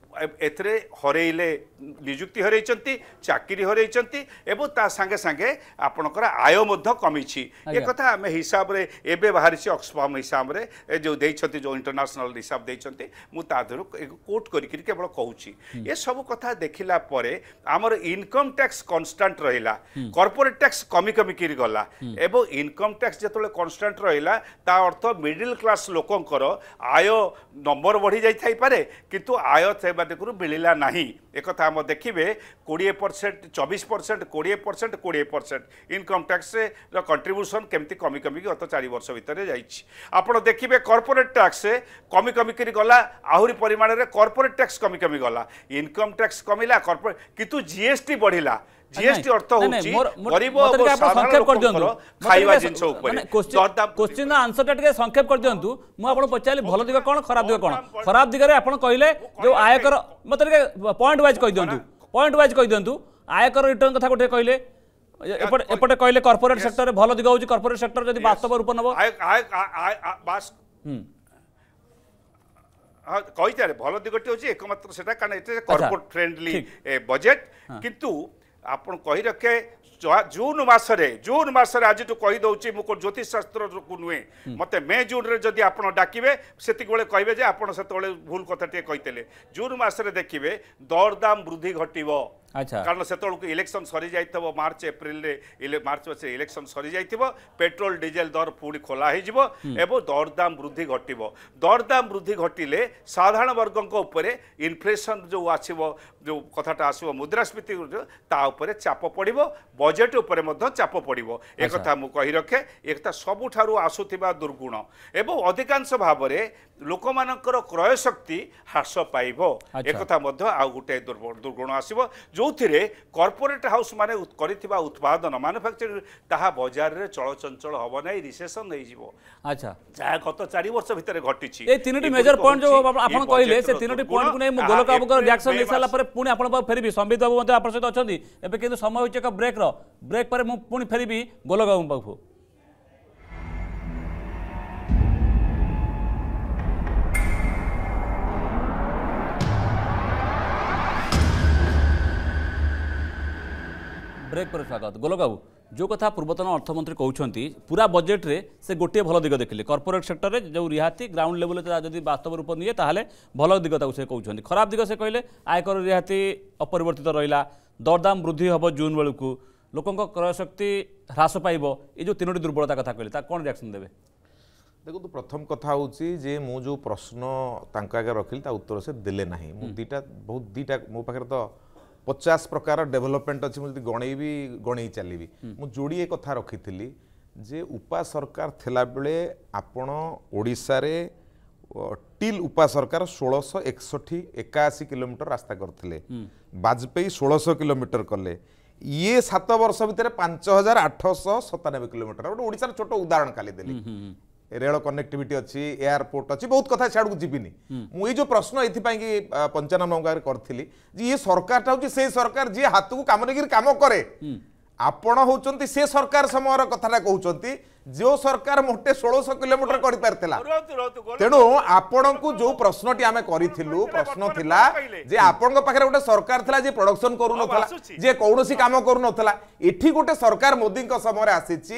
ଏଥିରେ ହରେଇଲେ ନିଯୁକ୍ତି ହରେଇଛନ୍ତି ଚାକିରି ହରେଇଛନ୍ତି ଏବଂ ତା ସାଙ୍ଗେ ସାଙ୍ଗେ ଆପଣଙ୍କର ଆୟ ମଧ୍ୟ କମିଛି ଏ କଥା ଆମେ ହିସାବରେ ଏବେ ବାହାରିଛି ଅକ୍ସଫାର୍ମ ହିସାବରେ ଯେଉଁ ଦେଇଛନ୍ତି ଯେଉଁ ଇଣ୍ଟରନ୍ୟାସନାଲ ହିସାବ ଦେଇଛନ୍ତି ମୁଁ ତା ଦେହରୁ କୋଟ୍ କରିକିରି କେବଳ କହୁଛି ଏସବୁ କଥା ଦେଖିଲା ପରେ ଆମର ଇନକମ୍ ଟ୍ୟାକ୍ସ କନଷ୍ଟାଣ୍ଟ ରହିଲା କର୍ପୋରେଟ୍ ଟ୍ୟାକ୍ସ କମି କମିକିରି ଗଲା ଏବଂ ଇନକମ୍ ଟ୍ୟାକ୍ସ ଯେତେବେଳେ କନଷ୍ଟାଣ୍ଟ ରହିଲା ତା ଅର୍ଥ ମିଡିଲ୍ କ୍ଲାସ୍ ଲୋକଙ୍କର ଆୟ ନମ୍ବର ବଢ଼ି ଯାଇଥାଇପାରେ କିନ୍ତୁ ଆୟ ସାମ୍ବାଦିକରୁ ମିଳିଲା ନାହିଁ ଏକଥା ଆମ ଦେଖିବେ କୋଡ଼ିଏ ପରସେଣ୍ଟ ଚବିଶ ପରସେଣ୍ଟ କୋଡ଼ିଏ ପରସେଣ୍ଟ କୋଡ଼ିଏ ପରସେଣ୍ଟ ଇନକମ୍ ଟ୍ୟାକ୍ସର କଣ୍ଟ୍ରିବ୍ୟୁସନ୍ କେମିତି କମି କମିକି ଗତ ଚାରି ବର୍ଷ ଭିତରେ ଯାଇଛି ଆପଣ ଦେଖିବେ କର୍ପୋରେଟ୍ ଟ୍ୟାକ୍ସ କମି କମିକିରି ଗଲା ଆହୁରି ପରିମାଣରେ କର୍ପୋରେଟ୍ ଟ୍ୟାକ୍ସ କମି କମି ଗଲା ଇନକମ୍ ଟ୍ୟାକ୍ସ କମିଲା କର୍ପୋରେଟ୍ କିନ୍ତୁ ଜିଏସ୍ଟି ବଢ଼ିଲା জিএসটি অর্থ হচ্ছে গরিব ও সাধারণ লোকଙ୍କର খাଇବା জিনিস উপরে কোশ্চিনর আনসারটা টিকে সংক্ষেপ করে দিন্তু মু আপন পচালি ভালো দিগ কোন খারাপ দিগ কোন খারাপ দিগরে আপন কইলে যে আয়কর মতে টিকে পয়েন্ট ওয়াইজ কই দিন্তু পয়েন্ট ওয়াইজ কই দিন্তু আয়কর রিটার্ন কথা গোটে কইলে এপটে এপটে কইলে কর্পোরেট সেক্টরে ভালো দিগ হচ্ছে কর্পোরেট সেক্টর যদি বাস্তব রূপ নব হুম ভালো দিগটি হচ্ছে একমাত্র সেটা কারণ এটা কর্পোরেট ফ্রেন্ডলি বাজেট কিন্তু ଆପଣ କହି ରଖେ ଜୁନ୍ ମାସରେ ଜୁନ୍ ମାସରେ ଆଜିଠୁ କହିଦେଉଛି ମୁଁ କ'ଣ ଜ୍ୟୋତିଷଶାସ୍ତ୍ରକୁ ନୁହେଁ ମୋତେ ମେ ଜୁନ୍ରେ ଯଦି ଆପଣ ଡାକିବେ ସେତିକି ବେଳେ କହିବେ ଯେ ଆପଣ ସେତେବେଳେ ଭୁଲ କଥା ଟିକେ କହିଥିଲେ ଜୁନ୍ ମାସରେ ଦେଖିବେ ଦରଦାମ ବୃଦ୍ଧି ଘଟିବ ଆଚ୍ଛା କାରଣ ସେତେବେଳକୁ ଇଲେକ୍ସନ୍ ସରିଯାଇଥିବ ମାର୍ଚ୍ଚ ଏପ୍ରିଲରେ ମାର୍ଚ୍ଚ ମାସରେ ଇଲେକ୍ସନ୍ ସରିଯାଇଥିବ ପେଟ୍ରୋଲ ଡିଜେଲ ଦର ପୁଣି ଖୋଲା ହୋଇଯିବ ଏବଂ ଦରଦାମ ବୃଦ୍ଧି ଘଟିବ ଦରଦାମ ବୃଦ୍ଧି ଘଟିଲେ ସାଧାରଣ ବର୍ଗଙ୍କ ଉପରେ ଇନ୍ଫ୍ଲେସନ୍ ଯେଉଁ ଆସିବ ଯେଉଁ କଥାଟା ଆସିବ ମୁଦ୍ରାସ୍ଫୀତି ତା ଉପରେ ଚାପ ପଡ଼ିବ ବଜେଟ୍ ଉପରେ ମଧ୍ୟ ଚାପ ପଡ଼ିବ ଏକଥା ମୁଁ କହି ରଖେ ଏକଥା ସବୁଠାରୁ ଆସୁଥିବା ଦୁର୍ଗୁଣ ଏବଂ ଅଧିକାଂଶ ଭାବରେ ଲୋକମାନଙ୍କର କ୍ରୟ ଶକ୍ତି ହ୍ରାସ ପାଇବ ଏକଥା ମଧ୍ୟ ଆଉ ଗୋଟିଏ ଦୁର୍ଗୁଣ ଆସିବ ଯେଉଁଥିରେ କର୍ପୋରେଟ୍ ହାଉସ୍ ମାନେ କରିଥିବା ଉତ୍ପାଦନ ମାନୁଫ୍ୟାକ୍ଚରିଂ ତାହା ବଜାରରେ ଚଳଚଞ୍ଚଳ ହେବ ନାହିଁ ରିସେସନ୍ ହେଇଯିବ ଆଚ୍ଛା ଯାହା ଗତ ଚାରି ବର୍ଷ ଭିତରେ ଘଟିଛି ଏ ତିନୋଟି ମେଜର ପଏଣ୍ଟ ଯୋଉ ଆପଣ କହିଲେ ସେ ତିନୋଟି ପଏଣ୍ଟକୁ ନେଇ ମୁଁ ଗୋଲକ ବାବୁଙ୍କର ରିଆକ୍ସନ୍ ନେଇସାରିଲା ପରେ ପୁଣି ଆପଣଙ୍କ ପାଖକୁ ଫେରିବି ସମ୍ବିତ ବାବୁ ମଧ୍ୟ ଆପଣଙ୍କ ସହିତ ଅଛନ୍ତି ଏବେ କିନ୍ତୁ ସମୟ ହେଉଛି ଏକ ବ୍ରେକ୍ର ବ୍ରେକ୍ ପରେ ମୁଁ ପୁଣି ଫେରିବି ଗୋଲକ ବାବୁଙ୍କ ପାଖକୁ ବ୍ରେକ୍ ପରେ ସ୍ୱାଗତ ଗୋଲବାବୁ ଯେଉଁ କଥା ପୂର୍ବତନ ଅର୍ଥମନ୍ତ୍ରୀ କହୁଛନ୍ତି ପୁରା ବଜେଟ୍ରେ ସେ ଗୋଟିଏ ଭଲ ଦିଗ ଦେଖିଲେ କର୍ପୋରେଟ୍ ସେକ୍ଟରରେ ଯେଉଁ ରିହାତି ଗ୍ରାଉଣ୍ଡ ଲେଭେଲରେ ଯଦି ବାସ୍ତବ ରୂପ ନିଏ ତାହେଲେ ଭଲ ଦିଗ ତାକୁ ସେ କହୁଛନ୍ତି ଖରାପ ଦିଗ ସେ କହିଲେ ଆୟକର ରିହାତି ଅପରିବର୍ତ୍ତିତ ରହିଲା ଦରଦାମ ବୃଦ୍ଧି ହେବ ଜୁନ୍ ବେଳକୁ ଲୋକଙ୍କ କ୍ରୟଶକ୍ତି ହ୍ରାସ ପାଇବ ଏ ଯେଉଁ ତିନୋଟି ଦୁର୍ବଳତା କଥା କହିଲେ ତା କ'ଣ ରିଆକ୍ସନ୍ ଦେବେ ଦେଖନ୍ତୁ ପ୍ରଥମ କଥା ହେଉଛି ଯେ ମୁଁ ଯେଉଁ ପ୍ରଶ୍ନ ତାଙ୍କ ଆଗରେ ରଖିଲି ତା ଉତ୍ତର ସେ ଦେଲେ ନାହିଁ ମୁଁ ଦୁଇଟା ବହୁତ ଦୁଇଟା ମୋ ପାଖରେ ତ ପଚାଶ ପ୍ରକାର ଡେଭଲପମେଣ୍ଟ ଅଛି ମୁଁ ଯଦି ଗଣେଇବି ଗଣେଇ ଚାଲିବି ମୁଁ ଯୋଡ଼ିଏ କଥା ରଖିଥିଲି ଯେ ଉପା ସରକାର ଥିଲାବେଳେ ଆପଣ ଓଡ଼ିଶାରେ ଟିଲ୍ ଉପା ସରକାର ଷୋଳଶହ ଏକଷଠି ଏକାଅଶୀ କିଲୋମିଟର ରାସ୍ତା କରିଥିଲେ ବାଜପେୟୀ ଷୋଳଶହ କିଲୋମିଟର କଲେ ଇଏ ସାତ ବର୍ଷ ଭିତରେ ପାଞ୍ଚ ହଜାର ଆଠଶହ ସତାନବେ କିଲୋମିଟର ଗୋଟେ ଓଡ଼ିଶାର ଛୋଟ ଉଦାହରଣ କାଲି ଦେଲି ରେଳ କନେକ୍ଟିଭିଟି ଅଛି ଏୟାରପୋର୍ଟ ଅଛି ବହୁତ କଥା ସେଆଡ଼କୁ ଯିବିନି ମୁଁ ଏଇ ଯେଉଁ ପ୍ରଶ୍ନ ଏଥିପାଇଁକି ପଞ୍ଚାନବଙ୍କରେ କରିଥିଲି ଯେ ଇଏ ସରକାରଟା ହେଉଛି ସେ ସରକାର ଯିଏ ହାତକୁ କାମ ନେଇକିରି କାମ କରେ ଆପଣ ହେଉଛନ୍ତି ସେ ସରକାର ସମୟର କଥାଟା କହୁଛନ୍ତି ଯେଉଁ ସରକାର ମୋଟେ ଷୋଳଶହ କିଲୋମିଟର କରିପାରିଥିଲା ତେଣୁ ଆପଣଙ୍କୁ ଯୋଉ ପ୍ରଶ୍ନଟି ଆମେ କରିଥିଲୁ ପ୍ରଶ୍ନ ଥିଲା ଯେ ଆପଣଙ୍କ ପାଖରେ ଗୋଟେ ସରକାର ଥିଲା ଯିଏ ପ୍ରଡକ୍ସନ କରୁନଥିଲା ଯିଏ କୌଣସି କାମ କରୁନଥିଲା ଏଠି ଗୋଟେ ସରକାର ମୋଦିଙ୍କ ସମୟରେ ଆସିଛି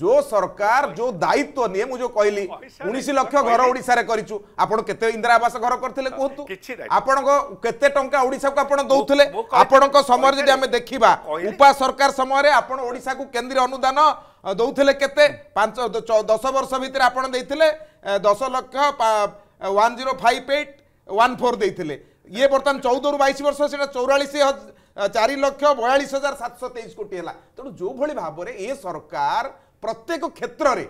ଯୋ ସରକାର ଯୋ ଦାୟିତ୍ୱ ନିଏ ମୁଁ ଯୋଉ କହିଲି ଉଣେଇଶ ଲକ୍ଷ ଘର ଓଡ଼ିଶାରେ କରିଛୁ ଆପଣ କେତେ ଇନ୍ଦିରା ଆବାସ ଘର କରିଥିଲେ କୁହନ୍ତୁ ଆପଣଙ୍କ କେତେ ଟଙ୍କା ଓଡ଼ିଶାକୁ ଆପଣ ଦଉଥିଲେ ଆପଣଙ୍କ ସମୟରେ ଯଦି ଆମେ ଦେଖିବା ଉପା ସରକାର ସମୟରେ ଆପଣ ଓଡ଼ିଶାକୁ କେନ୍ଦ୍ରୀୟ ଅନୁଦାନ ଦେଉଥିଲେ କେତେ ପାଞ୍ଚ ଦଶ ବର୍ଷ ଭିତରେ ଆପଣ ଦେଇଥିଲେ ଦଶ ଲକ୍ଷ one zero five eight one four ଦେଇଥିଲେ ଇଏ ବର୍ତ୍ତମାନ ଚଉଦରୁ ବାଇଶ ବର୍ଷ ସେଇଟା ଚଉରାଳିଶ ଚାରି ଲକ୍ଷ ବୟାଳିଶ ହଜାର ସାତଶହ ତେଇଶ କୋଟି ହେଲା ତେଣୁ ଯେଉଁଭଳି ଭାବରେ ଏ ସରକାର ପ୍ରତ୍ୟେକ କ୍ଷେତ୍ରରେ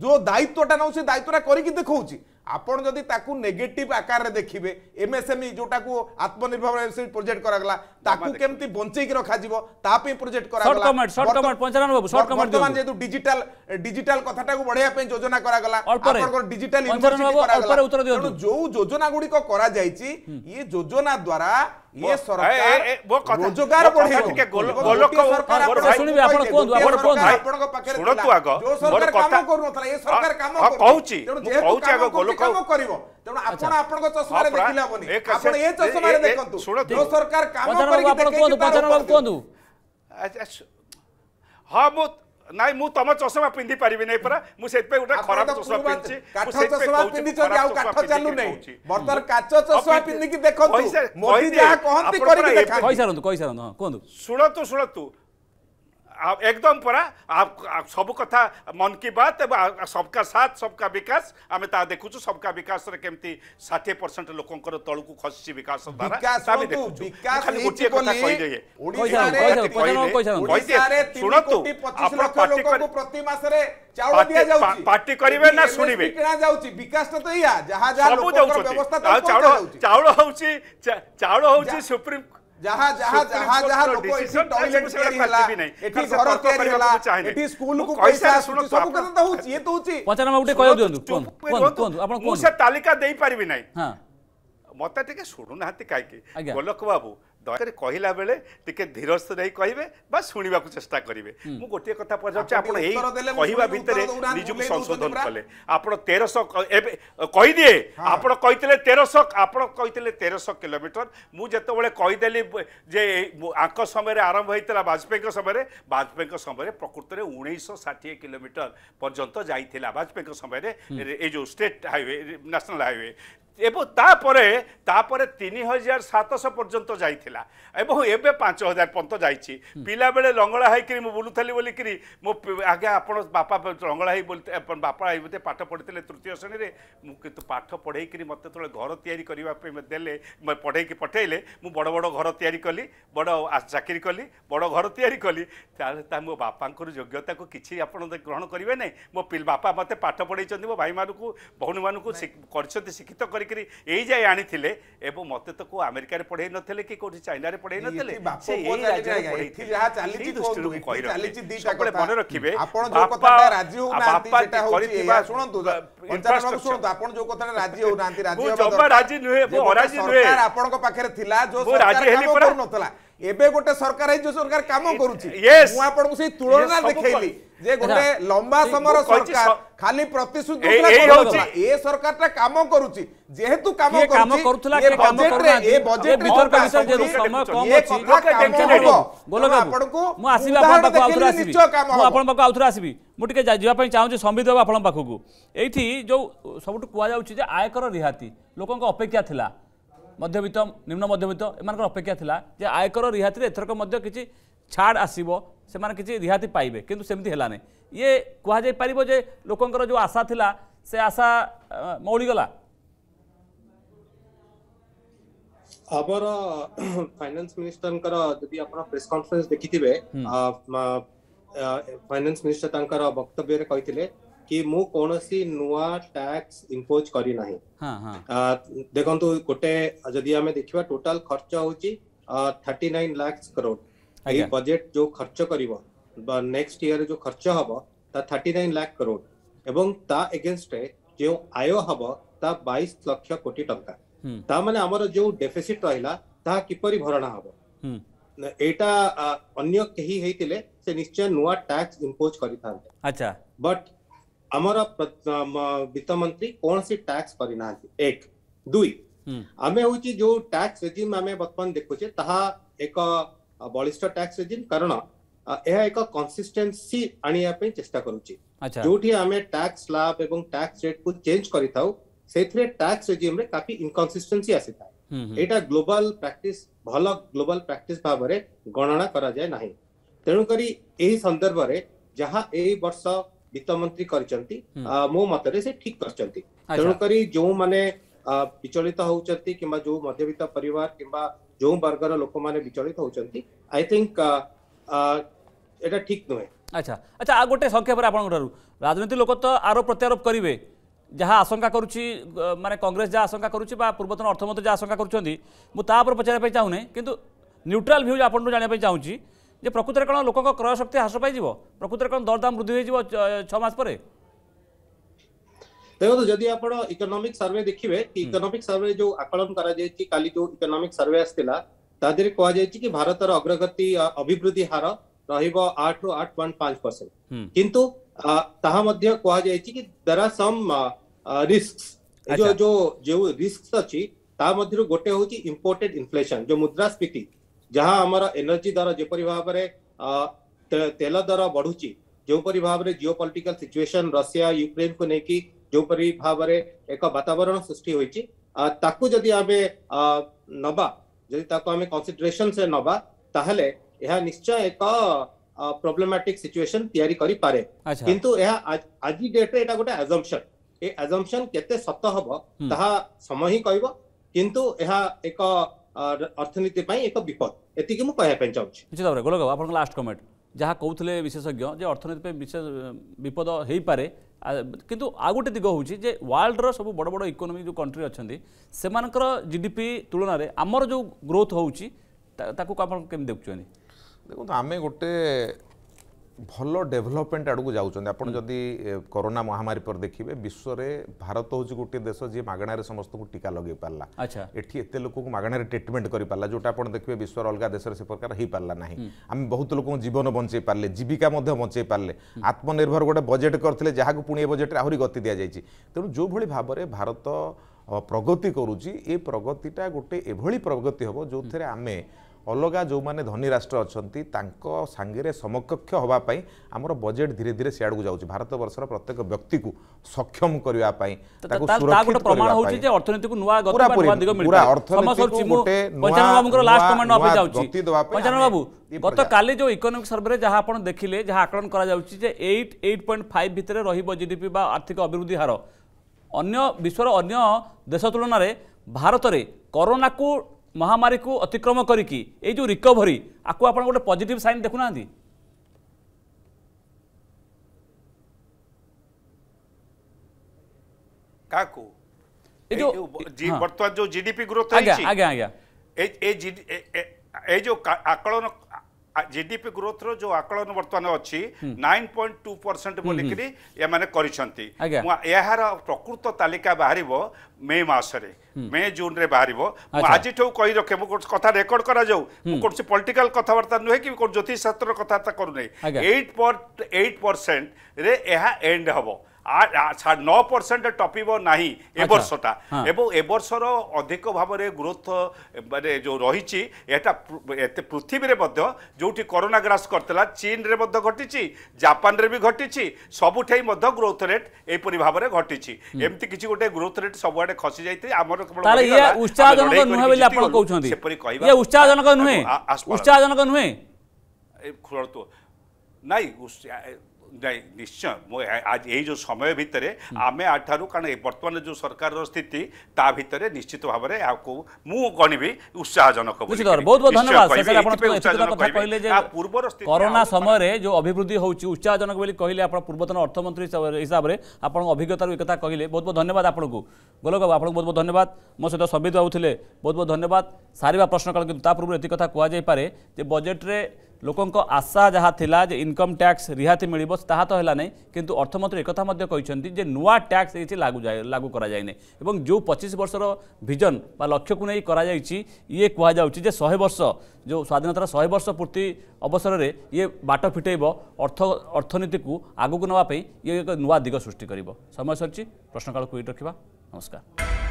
ଯେଉଁ ଦାୟିତ୍ୱଟା ନେଉଛି ଦାୟିତ୍ୱଟା କରିକି ଦେଖାଉଛି আপন যদি তাকে নেগেটিভ আকারে দেখবে এমএসএমই যেটা আত্মনির্ভর এমএসএমই প্রজেক্ট করা গলা তাকে কেমতি বঞ্চাইকি রাখাযিব তা পে প্রজেক্ট করা গলা short comment short comment Panchanan বাবু শর্ট কমেন্ট বর্তমান যেহেতু ডিজিটাল ডিজিটাল কথাটাকে বড়াইয়া পে যোজনা করা গলা আপনার ডিজিটাল ইউনিভার্সিটি করা গলা যে যোজনা গুড়ি করা যাইছি এই যোজনা দ্বারা ये सरकार वो रोजगार बढ़ेगा गोलोक सरकार सुनिबे आपण कोन आपण कोन आपण को पाखे सुनतु आग जो सरकार काम करू नथला ये सरकार काम करू कहउची कहउची आग गोलोक काम करिवो ତେଣୁ ଆପଣ ଆପଣଙ୍କ ଚଷମାରେ ଦେଖିଲେ ହବନି ଆପଣ ଏ ଚଷମାରେ ଦେଖନ୍ତୁ ଯୋଉ ସରକାର କାମ କରିକି ଦେଖେଇଛି ଆପଣ କୁହନ୍ତୁ ପଚାରଣ ବାବୁ କୁହନ୍ତୁ ହଁ ମୁଁ ନାଇଁ ମୁଁ ତମ ଚଷମା ପିନ୍ଧି ପାରିବି ନାହିଁ ପରା ମୁଁ ସେଥିପାଇଁ ଗୋଟେ ଖରାପ ଚଷମା ପିନ୍ଧିଛି କାଠ ଚଷମା ପିନ୍ଧିଛନ୍ତି ଆଉ କାଠ ଚାଲୁ ନାହିଁ ବର୍ତ୍ତମାନ କାଚ ଚଷମା ପିନ୍ଧିକି ଦେଖନ୍ତୁ ମୋଦି ଯାହା କହନ୍ତି କରିକି ଦେଖାନ୍ତୁ କହିସାରନ୍ତୁ କହିସାରନ୍ତୁ ହଁ କୁହନ୍ତୁ ଶୁଣନ୍ତୁ ଶୁଣନ୍ତୁ একদম পরা সব কথা মন কি বাত সবকা সাথ সবকা বিকাশ আমি তা দেখুছ সবকা বিকাশ রে কেমতি 60 পরসেন্ট লোকঙ্কর তলকু খসছি বিকাশ দ্বারা আমি দেখুছ দেখুছু খালি গোটিয়ে কথা কইদেয়ে শুনতু আপনার পার্টি প্রতি রে চাউল দিয়া মাসরে পার্টি করিবে না শুনিবে কিনা যাউছি বিকাশ তো ইয়া যাহা যাহা লোকঙ্কর ব্যবস্থা চাউল চাউল হউছি চাউল হউছি সুপ্রিম ଯାହା ଯାହା ଯାହା ଯାହା ଲୋକ ଏଠି ଟଏଲେଟ ତିଆରି ହେଲା ଏଠି ଘର ତିଆରି ହେଲା ଏଠି ସ୍କୁଲକୁ ପଇସା ଆସୁଛି ସବୁ କଥା ତ ହଉଛି ଇଏ ତ ହଉଛି ପଚାରମା ଗୋଟେ କହି ଦିଅନ୍ତୁ କୁହନ୍ତୁ କୁହନ୍ତୁ ଆପଣ ମୁଁ ସେ ତାଲିକା ଦେଇ ପାରିବି ନାହିଁ ମତେ ଟିକେ ଶୁଣୁନାହାନ୍ତି କାହିଁକି ଗୋଲକ ବାବୁ ଦୟାକରି କହିଲା ବେଳେ ଟିକେ ଧୀରସ୍ଥ ଯାଇ କହିବେ ବା ଶୁଣିବାକୁ ଚେଷ୍ଟା କରିବେ ମୁଁ ଗୋଟିଏ କଥା ପଚାରୁଛି ଆପଣ ଏଇ କହିବା ଭିତରେ ନିଜକୁ ସଂଶୋଧନ କଲେ ଆପଣ ତେରଶହ ଏବେ କହିଦିଏ ଆପଣ କହିଥିଲେ ତେରଶହ ଆପଣ କହିଥିଲେ ତେରଶହ କିଲୋମିଟର ମୁଁ ଯେତେବେଳେ କହିଦେଲି ଯେ ଆଙ୍କ ସମୟରେ ଆରମ୍ଭ ହୋଇଥିଲା ବାଜପେୟୀଙ୍କ ସମୟରେ ବାଜପେୟୀଙ୍କ ସମୟରେ ପ୍ରକୃତରେ ଉଣେଇଶହ ଷାଠିଏ କିଲୋମିଟର ପର୍ଯ୍ୟନ୍ତ ଯାଇଥିଲା ବାଜପେୟୀଙ୍କ ସମୟରେ ଏ ଯେଉଁ ଷ୍ଟେଟ୍ ହାଇୱେ ନ୍ୟାସନାଲ୍ ହାଇୱେ এবং তাপরে তাপরে তিনি হাজার সাতশহ পর্যন্ত যাই এবং এবে পাঁচ হাজার পর্যন্ত যাই পিলাবেলে লঙ্গলা হয়েকি মু বুলুলি বলিকি মো আজ্ঞা আপনার বাপা লঙ্গলা হয়ে বলতে বাপা হয়ে বলতে পাঠ পড়ে তৃতীয় শ্রেণীরে মু কিন্তু পাঠ পড়াইকি মতো যেত ঘর তৈরি করা দেলে পড়াইকি পঠাইলে মু বড় বড় ঘর তৈরি কলি বড় চাকরি কলি বড় ঘর তৈরি কলি তাহলে তা মো বাপাঙ্কর যোগ্যতা কিছু আপনার গ্রহণ করবে না মো বাপা মতো পাঠ পড়াই মো ভাই মানুষ ভৌণী মানুষ করছেন শিক্ষিত করি করি এই যাই আনিলে এবং মতো তো কেউ আমেরিকার পড়াই নথিলে কি কোটি চাইনার পড়াই নথিলে সে এই রাজ্যে পড়াইছিলে সেই দৃষ্টিରୁ ମୁଁ କହି ମନେ ରଖିବେ ଆପଣ ଯୋଉ କଥାଟା ରାଜି ହଉନାହାନ୍ତି ସେଟା ଶୁଣନ୍ତୁ ଶୁଣନ୍ତୁ ଆପଣ ଯୋଉ କଥାଟା ରାଜି ହଉନାହାନ୍ତି ନୁହେଁ ଆପଣଙ୍କ ପାଖରେ ଥିଲା ଯୋଉ ସରକାର କାମ କରୁନଥିଲା এবে গোটে সরকার এই যে সরকার কাম করুছি মু আপনাকে সেই তুলনা দেখাইলি যে গোটে লম্বা সময়ের সরকার খালি প্রতিশ্রুতি এ সরকারটা কাম করুছি যেহেতু কাম করুছি এ বজেটরে এ বজেট বিতর্ক বিষয় যে সময় কম আছে গোলক আপনাকে মু আসিবি আপনার পাখু আউথরা আসিবি মু আপনার পাখু আউথরা আসিবি মু টিকে যাওয়া পাই চাহুছি সম্বিত বাবু আপনার পাখকু এইটি যে সবুঠ কুয়া যাচ্ছে যে আয়কর রিহাতি লোকঙ্ক অপেক্ষা লা মধ্যবিত্ত নিম্ন মধ্যবিত্ত এমানকর অপেক্ষা লা যে আয়কর রিহাতি এথরক মধ্য কিছু ছাড় আসব সে কিছু রিহাতি পাইবে কিন্তু সেমতি হলানি ইয়ে কুহযাই পারিব যে লোকঙ্কর যে আশা লা সে আশা মৌলিগলা ଆମର ଫାଇନାନ୍ସ ମିନିଷ୍ଟରଙ୍କର ଯଦି ଆପଣ ପ୍ରେସ୍ କନଫରେନ୍ସ ଦେଖିଥିବେ ଫାଇନାନ୍ସ ମିନିଷ୍ଟର ତାଙ୍କର ବକ୍ତବ୍ୟରେ କହିଥିଲେ कि मु कोनोसी नुवा टैक्स इंपोज करी नाही हां हां देखो तो कोटे जदी हमें देखिबा टोटल खर्च होची 39 लाख करोड़ ए बजट जो खर्च करिवो बा नेक्स्ट ईयर जो खर्च हबो ता 39 लाख करोड़ एवं ता अगेंस्ट रे जो आय हबो ता 22 लाख कोटी टका ता माने हमर जो डेफिसिट रहिला ता किपरि भरणा हबो एटा अन्य केही हेतिले से निश्चय नुवा टैक्स इंपोज करी था अच्छा बट आमर वित्त मंत्री कौन सी टैक्स करना एक दुई आम हम्म। हूँ जो टैक्स रेजिम आम बर्तमान देखुचे एक बलिष्ठ टैक्स रेजिम कारण यह एक कनसीस्टेन्सी आने चेस्टा कर टैक्स कर टैक्स रेजिम काफी इनकनसीस्टेन्सी आसी था यहाँ ग्लोबाल प्राक्टिस भल ग्लोबाल प्राक्ट भाव गणना करेणुक सन्दर्भ में जहाँ यही वर्ष ବିତ୍ତମନ୍ତ୍ରୀ କରିଛନ୍ତି ମୋ ମତରେ ସେ ଠିକ କରିଛନ୍ତି ତେଣୁକରି ଯେଉଁମାନେ ବିଚଳିତ ହେଉଛନ୍ତି କିମ୍ବା ଯୋଉ ମଧ୍ୟବିତ୍ତ ପରିବାର କିମ୍ବା ଯୋଉ ବର୍ଗର ଲୋକମାନେ ବିଚଳିତ ହେଉଛନ୍ତି ଆଇ ଥିଙ୍କ ଏଇଟା ଠିକ ନୁହେଁ ଆଚ୍ଛା ଆଚ୍ଛା ଆଉ ଗୋଟେ ସଂଖ୍ୟା ପରେ ଆପଣଙ୍କଠାରୁ ରାଜନୀତି ଲୋକ ତ ଆରୋପ ପ୍ରତ୍ୟାରୋପ କରିବେ ଯାହା ଆଶଙ୍କା କରୁଛି ମାନେ କଂଗ୍ରେସ ଯାହା ଆଶଙ୍କା କରୁଛି ବା ପୂର୍ବତନ ଅର୍ଥମନ୍ତ୍ରୀ ଯାହା ଆଶଙ୍କା କରୁଛନ୍ତି ମୁଁ ତା ଉପରେ ପଚାରିବା ପାଇଁ ଚାହୁଁନି କିନ୍ତୁ ନ୍ୟୁଟ୍ରାଲ୍ ଭ୍ୟୁ ଆପଣଙ୍କୁ ଜାଣିବା ପାଇଁ ଚାହୁଁଛି ଯେ ପ୍ରକୃତରେ କ'ଣ ଲୋକଙ୍କ କ୍ରୟ ଶକ୍ତି ହ୍ରାସ ପାଇଯିବ ପ୍ରକୃତରେ କ'ଣ ଦରଦାମ ବୃଦ୍ଧି ହୋଇଯିବ ଛଅ ମାସ ପରେ ଦେଖନ୍ତୁ ଯଦି ଆପଣ ଇକୋନୋମିକ ସର୍ଭେ ଦେଖିବେ ଇକୋନୋମିକ ସର୍ଭେ ଯୋଉ ଆକଳନ କରାଯାଇଛି କାଲି ଯୋଉ ଇକୋନୋମିକ ସର୍ଭେ ଆସିଥିଲା ତା ଦେହରେ କୁହାଯାଇଛି କି ଭାରତର ଅଗ୍ରଗତି ଅଭିବୃଦ୍ଧି ହାର ରହିବ ଆଠରୁ ଆଠ ପଏଣ୍ଟ ପାଞ୍ଚ ପରସେଣ୍ଟ କିନ୍ତୁ ତାହା ମଧ୍ୟ କୁହାଯାଇଛି କି ଦେର୍ ଆର୍ ସମ୍ ରିସ୍କ ଯୋଉ ଯୋଉ ରିସ୍କ ଅଛି ତା ମଧ୍ୟରୁ ଗୋଟେ ହଉଛି ଇମ୍ପୋର୍ଟେଡ ଇନଫ୍ଲେସନ ଯୋଉ ମୁଦ୍ରାସ୍ଫୀତି जहाँ आम एनर्जी दर जो भाव में तेल दर बढ़ुच भाव में geopolitical situation Russia Ukraine को लेकिन जो पर भाव एक बातावरण सृष्टि होती आम नवा जदि आम कनसीडरेसन से नवा तेल यह निश्चय एक प्रोब्लेमेटिक सिचुएशन तैयारी करी पारे अच्छा। किंतु यह आज आज डेट रे एटा गोटे अजम्पशन ए अजम्पशन केते सत हबो हम्म। ता समय ही कहबो किंतु यह एक ଅର୍ଥନୀତି ପାଇଁ ଏକ ବିପଦ ଏତିକି ମୁଁ କହିବା ପାଇଁ ଚାହୁଁଛି ନିଶ୍ଚିତ ଭାବରେ ଗୋଲକ ଆପଣଙ୍କ ଲାଷ୍ଟ କମେଣ୍ଟ ଯାହା କହୁଥିଲେ ବିଶେଷଜ୍ଞ ଯେ ଅର୍ଥନୀତି ପାଇଁ ବିଶେଷ ବିପଦ ହେଇପାରେ କିନ୍ତୁ ଆଉ ଗୋଟେ ଦିଗ ହେଉଛି ଯେ ୱାର୍ଲଡର ସବୁ ବଡ଼ ବଡ଼ ଇକୋନୋମି ଯେଉଁ କଣ୍ଟ୍ରି ଅଛନ୍ତି ସେମାନଙ୍କର ଜି ଡ଼ି ପି ତୁଳନାରେ ଆମର ଯେଉଁ ଗ୍ରୋଥ୍ ହେଉଛି ତାକୁ ଆପଣ କେମିତି ଦେଖୁଛନ୍ତି ଦେଖନ୍ତୁ ଆମେ ଗୋଟେ ଭଲ ଡେଭଲପମେଣ୍ଟ ଆଡ଼କୁ ଯାଉଛନ୍ତି ଆପଣ ଯଦି କରୋନା ମହାମାରୀ ପରେ ଦେଖିବେ ବିଶ୍ୱରେ ଭାରତ ହେଉଛି ଗୋଟିଏ ଦେଶ ଯିଏ ମାଗଣାରେ ସମସ୍ତଙ୍କୁ ଟୀକା ଲଗାଇ ପାରିଲା ଏଠି ଏତେ ଲୋକଙ୍କୁ ମାଗଣାରେ ଟ୍ରିଟମେଣ୍ଟ କରିପାରିଲା ଯେଉଁଟା ଆପଣ ଦେଖିବେ ବିଶ୍ୱର ଅଲଗା ଦେଶରେ ସେ ପ୍ରକାର ହେଇପାରିଲା ନାହିଁ ଆମେ ବହୁତ ଲୋକଙ୍କୁ ଜୀବନ ବଞ୍ଚାଇ ପାରିଲେ ଜୀବିକା ମଧ୍ୟ ବଞ୍ଚାଇ ପାରିଲେ ଆତ୍ମନିର୍ଭର ଗୋଟେ ବଜେଟ୍ କରିଥିଲେ ଯାହାକୁ ପୁଣି ଏ ବଜେଟ୍ରେ ଆହୁରି ଗତି ଦିଆଯାଇଛି ତେଣୁ ଯେଉଁଭଳି ଭାବରେ ଭାରତ ପ୍ରଗତି କରୁଛି ଏ ପ୍ରଗତିଟା ଗୋଟେ ଏଭଳି ପ୍ରଗତି ହେବ ଯେଉଁଥିରେ ଆମେ ଅଲଗା ଯେଉଁମାନେ ଧନୀ ରାଷ୍ଟ୍ର ଅଛନ୍ତି ତାଙ୍କ ସାଙ୍ଗରେ ସମକକ୍ଷ ହେବା ପାଇଁ ଆମର ବଜେଟ୍ ଧୀରେ ଧୀରେ ସିଆଡ଼କୁ ଯାଉଛି ଭାରତବର୍ଷର ପ୍ରତ୍ୟେକ ବ୍ୟକ୍ତିକୁ ସକ୍ଷମ କରିବା ପାଇଁ ତାକୁ ଅର୍ଥନୀତି ଗତକାଲି ଯେଉଁ ଇକୋନୋମିକ ସର୍ଭେରେ ଯାହା ଆପଣ ଦେଖିଲେ ଯାହା ଆକଳନ କରାଯାଉଛି ଯେ ଏଇଟ୍ ଏଇଟ୍ ପଏଣ୍ଟ ଫାଇଭ୍ ଭିତରେ ରହିବ ଜିଡିପି ବା ଆର୍ଥିକ ଅଭିବୃଦ୍ଧି ହାର ଅନ୍ୟ ବିଶ୍ୱର ଅନ୍ୟ ଦେଶ ତୁଳନାରେ ଭାରତରେ କରୋନାକୁ महामारी को अतिक्रम करके ये रिकवरी आपको आप गोटे पजिट सैन देखुना जो जीडीपी हाँ। ग्रोथ आकलन জিডিপি গ্রোথর যে আকলন বর্তমান অছি নাইন পয়েন্ট টু পরসেন্ট বলিকি এমানে করেছেন এর প্রকৃত তালিকা বাহারিব মে মাসরে মে জুনরে বাহারিব আজিঠু কই রখে মু কথা রেকর্ড করা যাও মু কোনসি পলিটিক্যাল কথাবার্তা নুহে কি কোন জ্যোতিষ শাস্ত্র কথাবার্তা করু নাই এইট পর এইট পরসেন্ট রে এহা এন্ড হব ନଅ ପରସେଣ୍ଟ ଟପିବ ନାହିଁ ଏ ବର୍ଷଟା ଏବଂ ଏ ବର୍ଷର ଅଧିକ ଭାବରେ ଗ୍ରୋଥ ମାନେ ଯେଉଁ ରହିଛି ଏଟା ଏତେ ପୃଥିବୀରେ ମଧ୍ୟ ଯେଉଁଠି କରୋନା ଗ୍ରାସ କରିଥିଲା ଚୀନରେ ମଧ୍ୟ ଘଟିଛି ଜାପାନରେ ବି ଘଟିଛି ସବୁଠାଇ ମଧ୍ୟ ଗ୍ରୋଥ ରେଟ୍ ଏହିପରି ଭାବରେ ଘଟିଛି ଏମିତି କିଛି ଗୋଟେ ଗ୍ରୋଥ ରେଟ୍ ସବୁଆଡ଼େ ଖସି ଯାଇଥାଏ ଆମର ସେପରି କହିବା ଉତ୍ସାହଜନକ ନୁହେଁ ଉତ୍ସାହଜନକ ନୁହେଁ ଖୋଳନ୍ତୁ ନାଇଁ ନାଇଁ ନିଶ୍ଚୟ ମୁଁ ଆଜି ଏଇ ଯେଉଁ ସମୟ ଭିତରେ ଆମେ ଆଠାରୁ କାରଣ ବର୍ତ୍ତମାନ ଯେଉଁ ସରକାରର ସ୍ଥିତି ତା ଭିତରେ ନିଶ୍ଚିତ ଭାବରେ ଆକୁ ମୁଁ ଗଣିବି ଉତ୍ସାହଜନକ ବହୁତ ବହୁତ ଧନ୍ୟବାଦ ପୂର୍ବର କରୋନା ସମୟରେ ଯେଉଁ ଅଭିବୃଦ୍ଧି ହେଉଛି ଉତ୍ସାହଜନକ ବୋଲି କହିଲେ ଆପଣ ପୂର୍ବତନ ଅର୍ଥମନ୍ତ୍ରୀ ହିସାବରେ ଆପଣଙ୍କ ଅଭିଜ୍ଞତାରୁ ଏକଥା କହିଲେ ବହୁତ ବହୁତ ଧନ୍ୟବାଦ ଆପଣଙ୍କୁ ଗୋଲକବାବୁ ଆପଣଙ୍କୁ ବହୁତ ବହୁତ ଧନ୍ୟବାଦ ମୋ ସହିତ ସବିତ ବାବୁ ଥିଲେ ବହୁତ ବହୁତ ଧନ୍ୟବାଦ ସାରିବା ପ୍ରଶ୍ନକାଳ କିନ୍ତୁ ତା ପୂର୍ବରୁ ଏତିକି କଥା କୁହାଯାଇପାରେ ଯେ ବଜେଟ୍ରେ ଲୋକଙ୍କ ଆଶା ଯାହା ଥିଲା ଯେ ଇନକମ୍ ଟ୍ୟାକ୍ସ ରିହାତି ମିଳିବ ତାହା ତ ହେଲା ନାହିଁ କିନ୍ତୁ ଅର୍ଥମନ୍ତ୍ରୀ ଏକଥା ମଧ୍ୟ କହିଛନ୍ତି ଯେ ନୂଆ ଟ୍ୟାକ୍ସ କିଛି ଲାଗୁ ଲାଗୁ କରାଯାଇନି ଏବଂ ଯେଉଁ ପଚିଶ ବର୍ଷର ଭିଜନ ବା ଲକ୍ଷ୍ୟକୁ ନେଇ କରାଯାଇଛି ଇଏ କୁହାଯାଉଛି ଯେ ଶହେ ବର୍ଷ ଯେଉଁ ସ୍ୱାଧୀନତାର ଶହେ ବର୍ଷ ପୂର୍ତ୍ତି ଅବସରରେ ଇଏ ବାଟ ଫିଟେଇବ ଅର୍ଥ ଅର୍ଥନୀତିକୁ ଆଗକୁ ନେବା ପାଇଁ ଇଏ ଏକ ନୂଆ ଦିଗ ସୃଷ୍ଟି କରିବ ସମୟ ସରିଛି ପ୍ରଶ୍ନକାଳକୁ ଇଟ୍ ରଖିବା ନମସ୍କାର